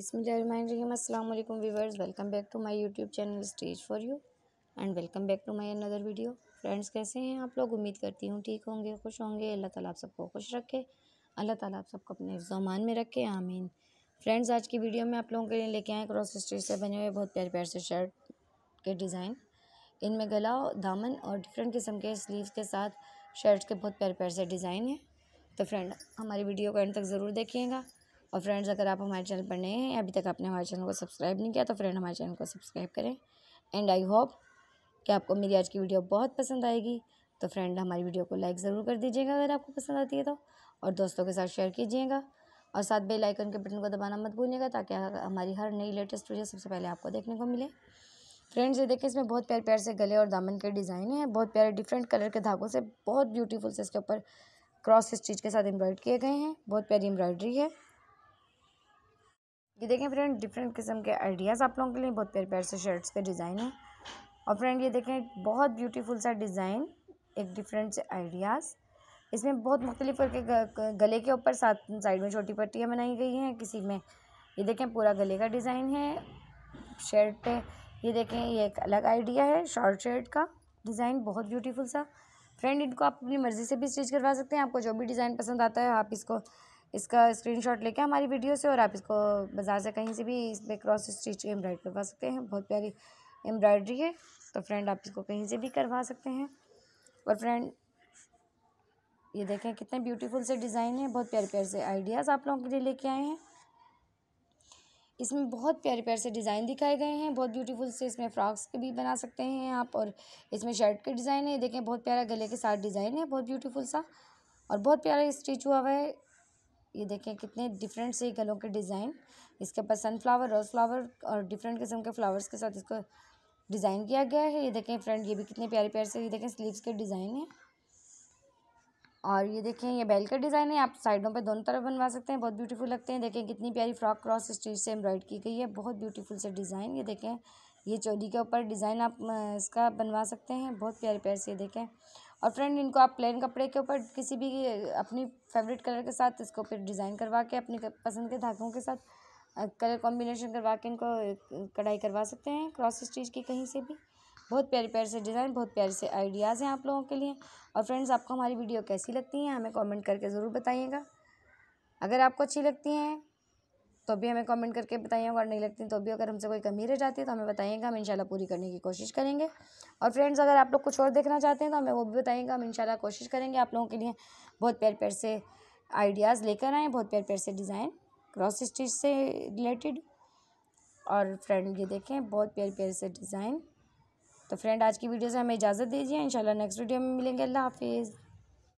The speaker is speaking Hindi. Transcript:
अस्सलाम वालेकुम viewers welcome back to my YouTube channel stage for you and welcome back to my another video friends कैसे हैं आप लोग उम्मीद करती हूँ ठीक होंगे खुश होंगे अल्लाह ताला आप सबको खुश रखे अल्लाह ताला आप सबको अपने जमान में रखे आमीन फ्रेंड्स आज की वीडियो में आप लोगों के लिए लेके आए क्रॉस स्टेज से बने हुए बहुत प्यारे प्यार से शर्ट के डिज़ाइन इनमें गला दामन और डिफरेंट किस्म के स्लीव के साथ शर्ट्स के बहुत प्यारे प्यार से डिज़ाइन हैं तो फ्रेंड हमारी वीडियो को एंड तक ज़रूर देखिएगा और फ्रेंड्स अगर आप हमारे चैनल पर नए हैं अभी तक आपने हमारे चैनल को सब्सक्राइब नहीं किया तो फ्रेंड हमारे चैनल को सब्सक्राइब करें एंड आई होप कि आपको मेरी आज की वीडियो बहुत पसंद आएगी तो फ्रेंड हमारी वीडियो को लाइक ज़रूर कर दीजिएगा अगर आपको पसंद आती है तो और दोस्तों के साथ शेयर कीजिएगा और साथ बेल आइकन के बटन को दबाना मत भूलिएगा ताकि हमारी हर नई लेटेस्ट वीडियो सबसे पहले आपको देखने को मिले फ्रेंड्स ये देखिए इसमें बहुत प्यार प्यार से गले और दामन के डिज़ाइन है बहुत प्यारे डिफरेंट कलर के धागों से बहुत ब्यूटीफुल से इसके ऊपर क्रॉस स्टिच के साथ एम्ब्रॉयड किए गए हैं बहुत प्यारी एम्ब्रॉयडरी है ये देखें फ्रेंड डिफरेंट किस्म के आइडियाज़ आप लोगों के लिए बहुत प्यार प्यार से शर्ट्स पे डिज़ाइन है और फ्रेंड ये देखें बहुत ब्यूटीफुल सा डिज़ाइन एक डिफरेंट से आइडियाज़ इसमें बहुत मुख्तलिफ करके गले के ऊपर साथ साइड में छोटी पट्टियाँ बनाई गई हैं किसी में ये देखें पूरा गले का डिज़ाइन है शर्ट पे ये देखें ये एक अलग आइडिया है शॉर्ट शर्ट का डिज़ाइन बहुत ब्यूटीफुल सा फ्रेंड इनको आप अपनी मर्ज़ी से भी स्टिच करवा सकते हैं आपको जो भी डिज़ाइन पसंद आता है आप इसको इसका स्क्रीनशॉट लेके हमारी वीडियो से और आप इसको बाज़ार से कहीं से भी इस पर क्रॉस स्टिच एम्ब्रॉयड करवा सकते हैं बहुत प्यारी एम्ब्रॉयडरी है तो फ्रेंड आप इसको कहीं से भी करवा सकते हैं और फ्रेंड ये देखें कितने ब्यूटीफुल से डिज़ाइन है बहुत प्यारे प्यारे से आइडियाज़ आप लोगों के लिए लेके आए हैं इसमें बहुत प्यारे प्यारे से डिज़ाइन दिखाए गए हैं बहुत ब्यूटीफुल से इसमें फ्रॉक्स के भी बना सकते हैं आप और इसमें शर्ट के डिज़ाइन है देखें बहुत प्यारा गले के साथ डिज़ाइन है बहुत ब्यूटीफुल सा और बहुत प्यारा स्टिच हुआ हुआ है ये देखें कितने डिफरेंट से गलों के डिज़ाइन इसके ऊपर सनफ्लावर रोज़ फ्लावर और डिफरेंट किस्म के फ्लावर्स के साथ इसको डिज़ाइन किया गया है ये देखें फ्रेंड ये भी कितने प्यारे प्यारे से ये देखें स्लीव्स के डिज़ाइन है और ये देखें ये बेल का डिज़ाइन है आप साइडों पे दोनों तरफ बनवा सकते हैं बहुत ब्यूटीफुल लगते हैं देखें कितनी प्यारी फ्रॉक क्रॉस स्टिच से एम्ब्रॉयड की गई है बहुत ब्यूटीफुल से डिज़ाइन ये देखें ये चोली के ऊपर डिज़ाइन आप इसका बनवा सकते हैं बहुत प्यारे प्यार से ये देखें और फ्रेंड इनको आप प्लेन कपड़े के ऊपर किसी भी अपनी फेवरेट कलर के साथ इसको फिर डिज़ाइन करवा के अपनी पसंद के धागों के साथ कलर कॉम्बिनेशन करवा के इनको कढ़ाई करवा सकते हैं क्रॉस स्टिच की कहीं से भी बहुत प्यारे प्यारे से डिज़ाइन बहुत प्यारे से आइडियाज़ हैं आप लोगों के लिए और फ्रेंड्स आपको हमारी वीडियो कैसी लगती हैं हमें कमेंट करके ज़रूर बताइएगा अगर आपको अच्छी लगती हैं तो भी हमें कमेंट करके बताइए अगर नहीं लगती तो भी अगर हमसे कोई कमी रह जाती है तो हमें बताइएगा हम इंशाल्लाह पूरी करने की कोशिश करेंगे और फ्रेंड्स अगर आप लोग कुछ और देखना चाहते हैं तो हमें वो भी बताइएगा हम इंशाल्लाह कोशिश करेंगे आप लोगों के लिए बहुत प्यार प्यार से आइडियाज़ लेकर आएँ बहुत प्यार प्यार से डिज़ाइन क्रॉस स्टिच से रिलेटेड और फ्रेंड ये देखें बहुत प्यार प्यार से डिज़ाइन तो फ्रेंड आज की वीडियो से हमें इजाज़त दीजिए इंशाल्लाह नेक्स्ट वीडियो में मिलेंगे अल्लाह हाफिज़